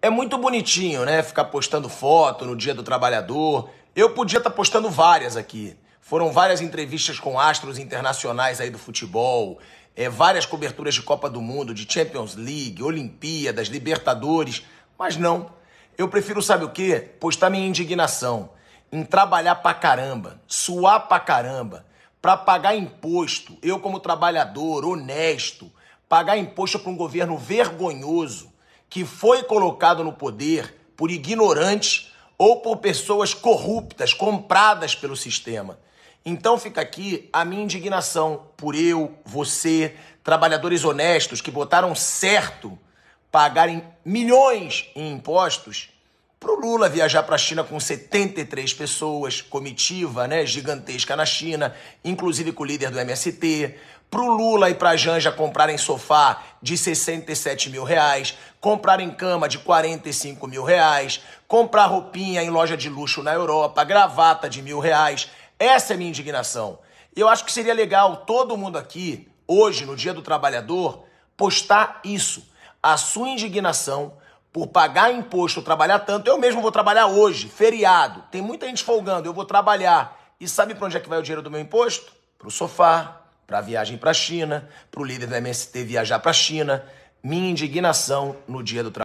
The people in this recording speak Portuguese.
É muito bonitinho, né? Ficar postando foto no Dia do Trabalhador. Eu podia estar tá postando várias aqui. Foram várias entrevistas com astros internacionais aí do futebol, é, várias coberturas de Copa do Mundo, de Champions League, Olimpíadas, Libertadores. Mas não. Eu prefiro, sabe o quê? Postar minha indignação em trabalhar pra caramba, suar pra caramba, pra pagar imposto. Eu, como trabalhador honesto, pagar imposto para um governo vergonhoso que foi colocado no poder por ignorantes ou por pessoas corruptas, compradas pelo sistema. Então fica aqui a minha indignação por eu, você, trabalhadores honestos que votaram certo pagarem milhões em impostos para o Lula viajar para a China com 73 pessoas, comitiva né, gigantesca na China, inclusive com o líder do MST. Para o Lula e para a Janja comprarem sofá de 67 mil reais, comprarem cama de 45 mil reais, comprar roupinha em loja de luxo na Europa, gravata de mil reais. Essa é minha indignação. E eu acho que seria legal todo mundo aqui, hoje, no Dia do Trabalhador, postar isso. A sua indignação por pagar imposto, trabalhar tanto, eu mesmo vou trabalhar hoje, feriado. Tem muita gente folgando, eu vou trabalhar. E sabe para onde é que vai o dinheiro do meu imposto? Para o sofá, para a viagem para a China, para o líder do MST viajar para a China. Minha indignação no dia do trabalho.